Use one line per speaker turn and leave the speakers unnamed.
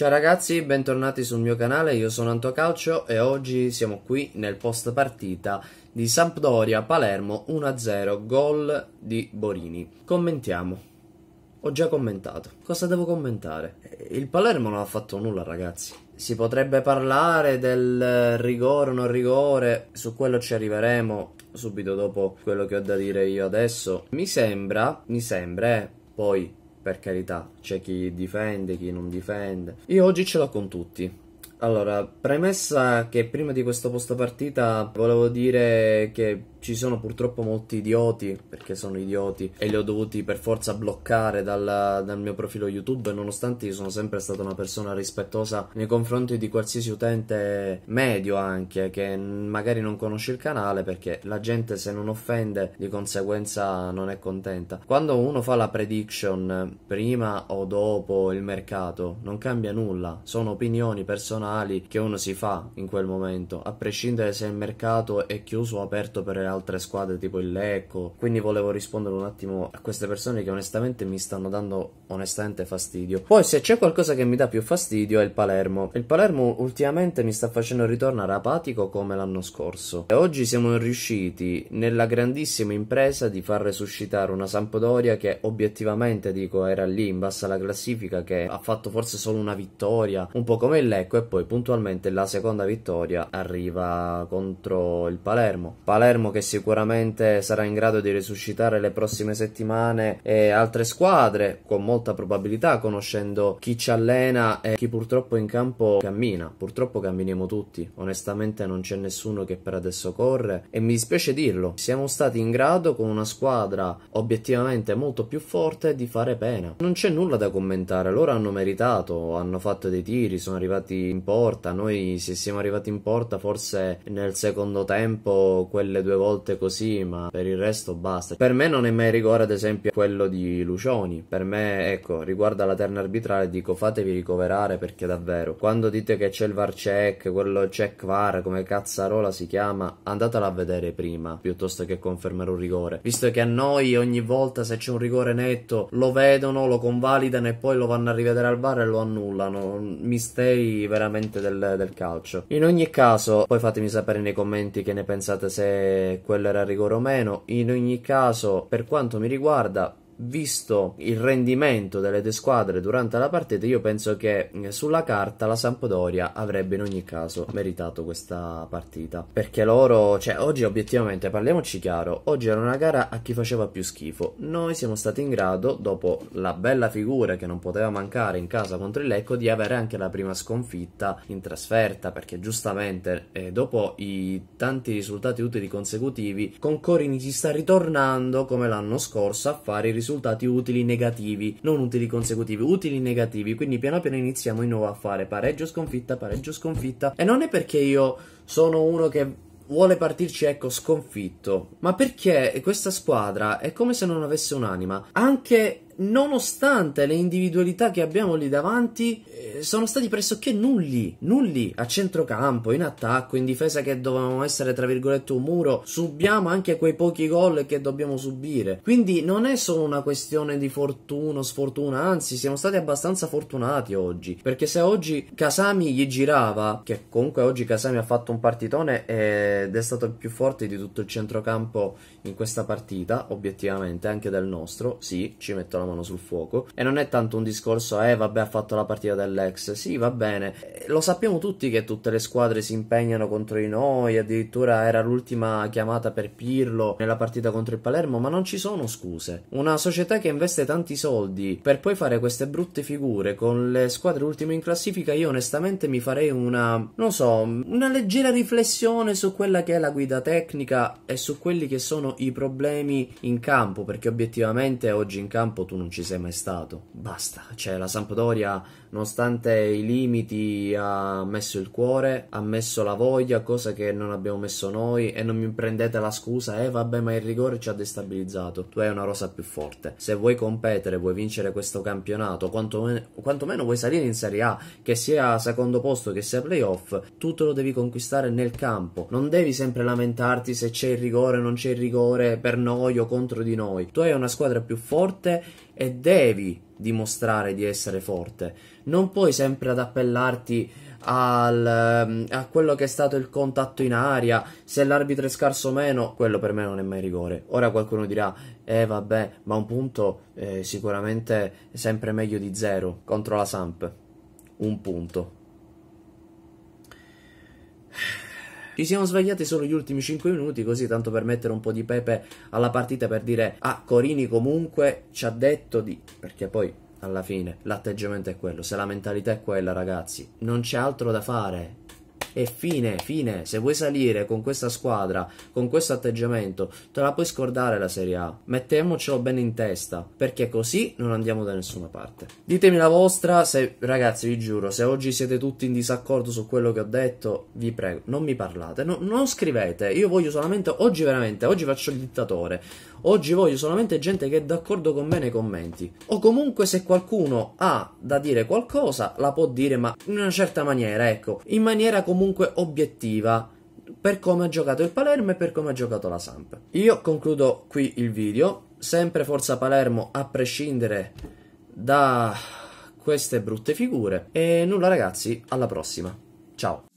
Ciao ragazzi, bentornati sul mio canale, io sono Antocalcio e oggi siamo qui nel post partita di Sampdoria-Palermo 1-0, gol di Borini. Commentiamo. Ho già commentato. Cosa devo commentare? Il Palermo non ha fatto nulla, ragazzi. Si potrebbe parlare del rigore o non rigore, su quello ci arriveremo subito dopo quello che ho da dire io adesso. Mi sembra, mi sembra, eh, poi per carità, c'è chi difende, chi non difende. Io oggi ce l'ho con tutti. Allora, premessa che prima di questo posta partita volevo dire che ci sono purtroppo molti idioti, perché sono idioti, e li ho dovuti per forza bloccare dal, dal, mio profilo YouTube, nonostante io sono sempre stata una persona rispettosa nei confronti di qualsiasi utente medio anche, che magari non conosce il canale, perché la gente se non offende di conseguenza non è contenta. Quando uno fa la prediction prima o dopo il mercato, non cambia nulla, sono opinioni personali che uno si fa in quel momento, a prescindere se il mercato è chiuso o aperto per altre squadre tipo il Lecco. Quindi volevo rispondere un attimo a queste persone che onestamente mi stanno dando onestamente fastidio. Poi se c'è qualcosa che mi dà più fastidio è il Palermo. Il Palermo ultimamente mi sta facendo ritornare apatico come l'anno scorso. E oggi siamo riusciti nella grandissima impresa di far resuscitare una Sampdoria che obiettivamente dico era lì in bassa alla classifica che ha fatto forse solo una vittoria, un po' come il Lecco e poi puntualmente la seconda vittoria arriva contro il Palermo. Palermo che che sicuramente sarà in grado di resuscitare le prossime settimane e altre squadre, con molta probabilità, conoscendo chi ci allena e chi purtroppo in campo cammina. Purtroppo camminiamo tutti, onestamente non c'è nessuno che per adesso corre e mi dispiace dirlo, siamo stati in grado con una squadra obiettivamente molto più forte di fare pena. Non c'è nulla da commentare, loro hanno meritato, hanno fatto dei tiri, sono arrivati in porta, noi se siamo arrivati in porta forse nel secondo tempo quelle due volte volte così, ma per il resto basta. Per me non è mai rigore, ad esempio, quello di Lucioni. Per me, ecco, riguarda la terna arbitrale, dico fatevi ricoverare perché davvero. Quando dite che c'è il VAR check, quello check VAR, come cazzarola si chiama, andatela a vedere prima, piuttosto che confermare un rigore. Visto che a noi ogni volta se c'è un rigore netto lo vedono, lo convalidano e poi lo vanno a rivedere al VAR e lo annullano. Misteri veramente del, del calcio. In ogni caso, poi fatemi sapere nei commenti che ne pensate se quello era rigore o meno. In ogni caso, per quanto mi riguarda, visto il rendimento delle due squadre durante la partita, io penso che eh, sulla carta la Sampdoria avrebbe in ogni caso meritato questa partita. Perché loro, cioè, oggi obiettivamente, parliamoci chiaro, oggi era una gara a chi faceva più schifo. Noi siamo stati in grado, dopo la bella figura che non poteva mancare in casa contro il Lecco, di avere anche la prima sconfitta in trasferta, perché giustamente eh, dopo i tanti risultati utili consecutivi, Concorini si sta ritornando come l'anno scorso a fare i risultati risultati utili negativi, non utili consecutivi, utili negativi, quindi piano piano iniziamo di nuovo a fare pareggio sconfitta, pareggio sconfitta e non è perché io sono uno che vuole partirci ecco sconfitto, ma perché questa squadra è come se non avesse un'anima. Anche nonostante le individualità che abbiamo lì davanti, eh, sono stati pressoché nulli, nulli a centrocampo, in attacco, in difesa che dovevano essere tra virgolette un muro, subiamo anche quei pochi gol che dobbiamo subire. Quindi non è solo una questione di fortuna o sfortuna, anzi siamo stati abbastanza fortunati oggi, perché se oggi Kasami gli girava, che comunque oggi Kasami ha fatto un partitone ed è stato il più forte di tutto il centrocampo in questa partita, obiettivamente, anche del nostro, sì, ci metto la mano sul fuoco e non è tanto un discorso eh vabbè ha fatto la partita dell'ex sì va bene lo sappiamo tutti che tutte le squadre si impegnano contro di noi addirittura era l'ultima chiamata per Pirlo nella partita contro il Palermo ma non ci sono scuse una società che investe tanti soldi per poi fare queste brutte figure con le squadre ultime in classifica io onestamente mi farei una non so una leggera riflessione su quella che è la guida tecnica e su quelli che sono i problemi in campo perché obiettivamente oggi in campo tu non ci sei mai stato. Basta, cioè la Sampdoria nonostante i limiti ha messo il cuore, ha messo la voglia, cosa che non abbiamo messo noi e non mi prendete la scusa, eh vabbè ma il rigore ci ha destabilizzato, tu hai una rosa più forte, se vuoi competere, vuoi vincere questo campionato, quantomeno, quantomeno vuoi salire in Serie A, che sia secondo posto, che sia playoff, tutto lo devi conquistare nel campo, non devi sempre lamentarti se c'è il rigore o non c'è il rigore per noi o contro di noi, tu hai una squadra più forte e devi dimostrare di essere forte. Non puoi sempre ad appellarti al, ehm, a quello che è stato il contatto in aria, se l'arbitro è scarso o meno, quello per me non è mai rigore. Ora qualcuno dirà, eh vabbè, ma un punto eh, sicuramente sempre meglio di zero contro la Samp. Un punto. Ci siamo svegliati solo gli ultimi 5 minuti, così tanto per mettere un po' di pepe alla partita per dire ah, Corini comunque ci ha detto di... perché poi alla fine l'atteggiamento è quello, se la mentalità è quella ragazzi, non c'è altro da fare e fine, fine. Se vuoi salire con questa squadra, con questo atteggiamento, te la puoi scordare la Serie A. Mettiamocelo bene in testa, perché così non andiamo da nessuna parte. Ditemi la vostra, se ragazzi vi giuro, se oggi siete tutti in disaccordo su quello che ho detto, vi prego, non mi parlate, no, non scrivete. Io voglio solamente, oggi veramente, oggi faccio il dittatore. Oggi voglio solamente gente che è d'accordo con me nei commenti. O comunque se qualcuno ha da dire qualcosa, la può dire, ma in una certa maniera, ecco. In maniera comunque comunque obiettiva per come ha giocato il Palermo e per come ha giocato la Samp. Io concludo qui il video, sempre Forza Palermo a prescindere da queste brutte figure e nulla ragazzi, alla prossima. Ciao.